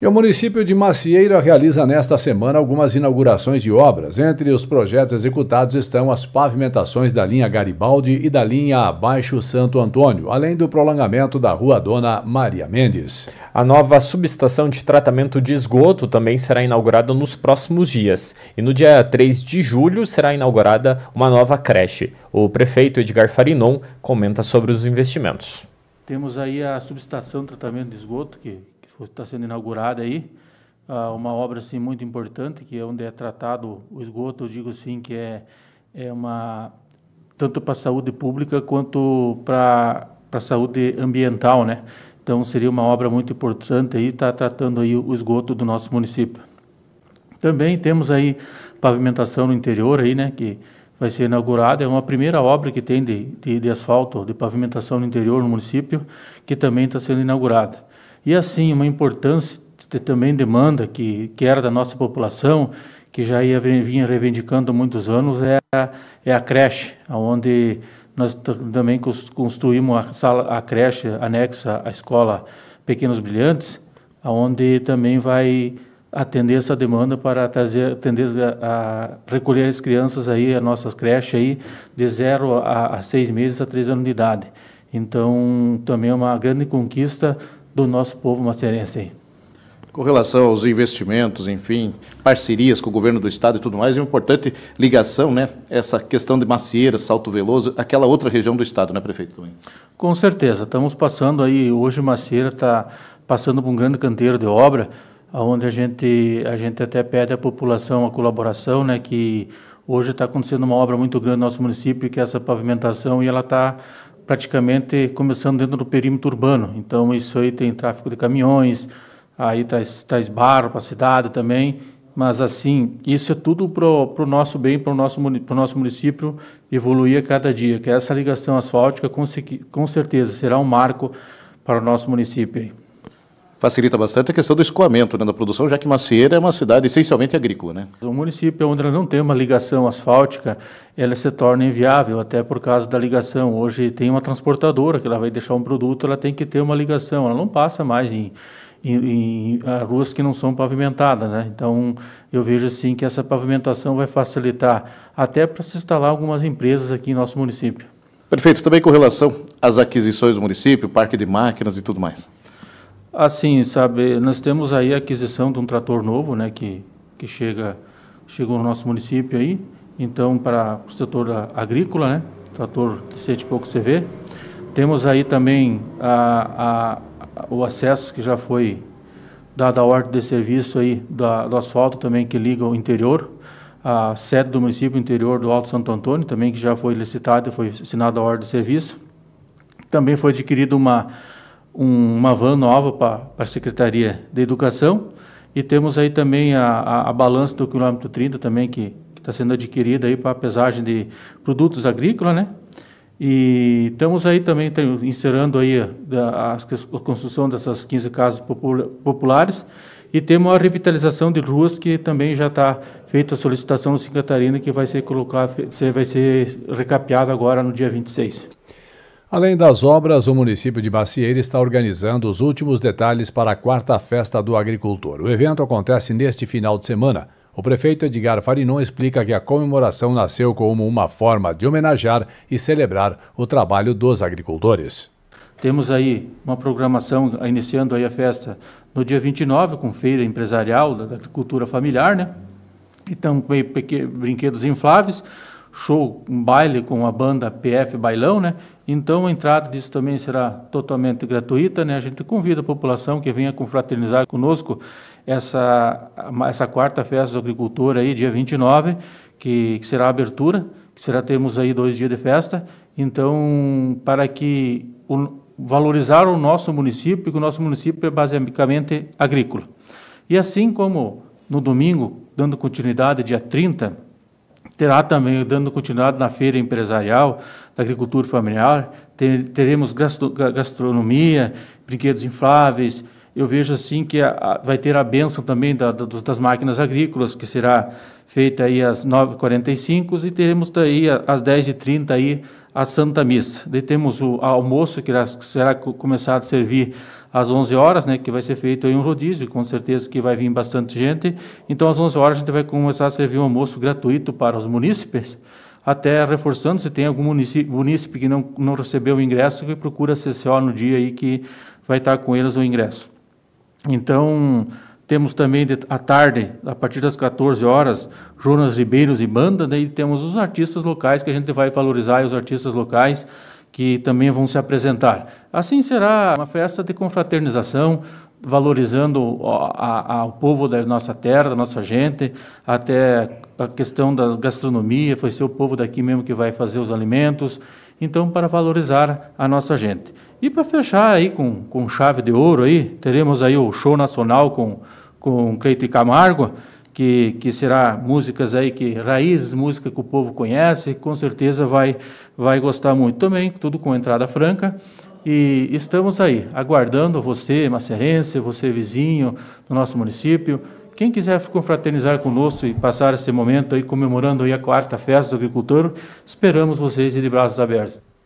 E o município de Macieira realiza nesta semana algumas inaugurações de obras. Entre os projetos executados estão as pavimentações da linha Garibaldi e da linha Abaixo Santo Antônio, além do prolongamento da rua Dona Maria Mendes. A nova subestação de tratamento de esgoto também será inaugurada nos próximos dias. E no dia 3 de julho será inaugurada uma nova creche. O prefeito Edgar Farinon comenta sobre os investimentos. Temos aí a subestação de tratamento de esgoto que está sendo inaugurada aí, ah, uma obra assim muito importante que é onde é tratado o esgoto. Eu digo sim que é é uma tanto para a saúde pública quanto para para a saúde ambiental, né? Então seria uma obra muito importante aí está tratando aí o esgoto do nosso município. Também temos aí pavimentação no interior aí, né? Que vai ser inaugurada, é uma primeira obra que tem de, de, de asfalto, de pavimentação no interior no município, que também está sendo inaugurada. E assim, uma importância também demanda que, que era da nossa população, que já ia, vinha reivindicando há muitos anos, é a, é a creche, onde nós também construímos a, sala, a creche anexa à escola Pequenos Brilhantes, onde também vai atender essa demanda para trazer, atender a, a recolher as crianças aí, as nossas creches aí, de zero a, a seis meses a três anos de idade. Então, também é uma grande conquista do nosso povo macerense. Com relação aos investimentos, enfim, parcerias com o governo do estado e tudo mais, é uma importante ligação, né? Essa questão de Macieira, Salto Veloso, aquela outra região do estado, né, prefeito? Também. Com certeza. Estamos passando aí, hoje Macieira está passando por um grande canteiro de obra, onde a gente, a gente até pede à população a colaboração, né? Que hoje está acontecendo uma obra muito grande no nosso município, que é essa pavimentação, e ela está praticamente começando dentro do perímetro urbano. Então, isso aí tem tráfego de caminhões, aí traz, traz barro para a cidade também. Mas, assim, isso é tudo para o nosso bem, para o nosso, pro nosso município evoluir a cada dia. Que essa ligação asfáltica, com, com certeza, será um marco para o nosso município facilita bastante a questão do escoamento né, da produção, já que Macieira é uma cidade essencialmente agrícola. Né? O município onde não tem uma ligação asfáltica, ela se torna inviável, até por causa da ligação. Hoje tem uma transportadora que ela vai deixar um produto, ela tem que ter uma ligação, ela não passa mais em, em, em ruas que não são pavimentadas. Né? Então, eu vejo assim que essa pavimentação vai facilitar até para se instalar algumas empresas aqui em nosso município. Perfeito. Também com relação às aquisições do município, parque de máquinas e tudo mais. Assim, sabe, nós temos aí a aquisição de um trator novo, né, que, que chega, chegou no nosso município aí, então para o setor agrícola, né, trator de sete pouco CV. Temos aí também a, a, o acesso que já foi dado a ordem de serviço aí da, do asfalto também que liga o interior, a sede do município interior do Alto Santo Antônio também que já foi e foi assinada a ordem de serviço. Também foi adquirida uma um, uma van nova para a Secretaria de Educação e temos aí também a, a, a balança do quilômetro 30 também que está sendo adquirida aí para a pesagem de produtos agrícolas, né? E estamos aí também tem, encerrando aí a, a, a, construção dessas 15 casas populares e temos a revitalização de ruas que também já está feita a solicitação do Secretarina né, que vai ser colocar vai ser recapeada agora no dia 26. Além das obras, o município de Macieira está organizando os últimos detalhes para a quarta festa do agricultor. O evento acontece neste final de semana. O prefeito Edgar Farinon explica que a comemoração nasceu como uma forma de homenagear e celebrar o trabalho dos agricultores. Temos aí uma programação, iniciando aí a festa no dia 29, com feira empresarial da agricultura familiar, né? Então, brinquedos infláveis, show, um baile com a banda PF Bailão, né? Então a entrada disso também será totalmente gratuita, né? A gente convida a população que venha confraternizar conosco essa, essa quarta festa do agricultor aí, dia 29, que, que será a abertura, que será temos aí dois dias de festa. Então, para que o, valorizar o nosso município, que o nosso município é basicamente agrícola. E assim como no domingo, dando continuidade, dia 30, Terá também, dando continuidade na feira empresarial da agricultura familiar, ter, teremos gastronomia, brinquedos infláveis. Eu vejo assim que a, a, vai ter a benção também da, da, das máquinas agrícolas, que será feita aí às 9h45 e teremos tá aí às 10h30 aí a Santa Missa. Daí temos o almoço que será começado a servir às 11 horas, né, que vai ser feito aí um rodízio, com certeza que vai vir bastante gente. Então às 11 horas a gente vai começar a servir um almoço gratuito para os munícipes, até reforçando se tem algum município, munícipe que não, não recebeu o ingresso, que procura a CCO no dia aí que vai estar tá com eles o ingresso. Então, temos também de, à tarde, a partir das 14 horas, Jonas Ribeiros e banda, né? e temos os artistas locais que a gente vai valorizar, os artistas locais que também vão se apresentar. Assim será uma festa de confraternização, valorizando a, a, o povo da nossa terra, da nossa gente, até a questão da gastronomia, vai ser o povo daqui mesmo que vai fazer os alimentos, então para valorizar a nossa gente. E para fechar aí com, com chave de ouro aí, teremos aí o show nacional com, com Cleito e Camargo, que, que será músicas aí que raízes, música que o povo conhece, com certeza vai, vai gostar muito também, tudo com entrada franca. E estamos aí, aguardando você, macerense, você vizinho do nosso município. Quem quiser confraternizar conosco e passar esse momento aí comemorando aí a quarta festa do agricultor, esperamos vocês de braços abertos.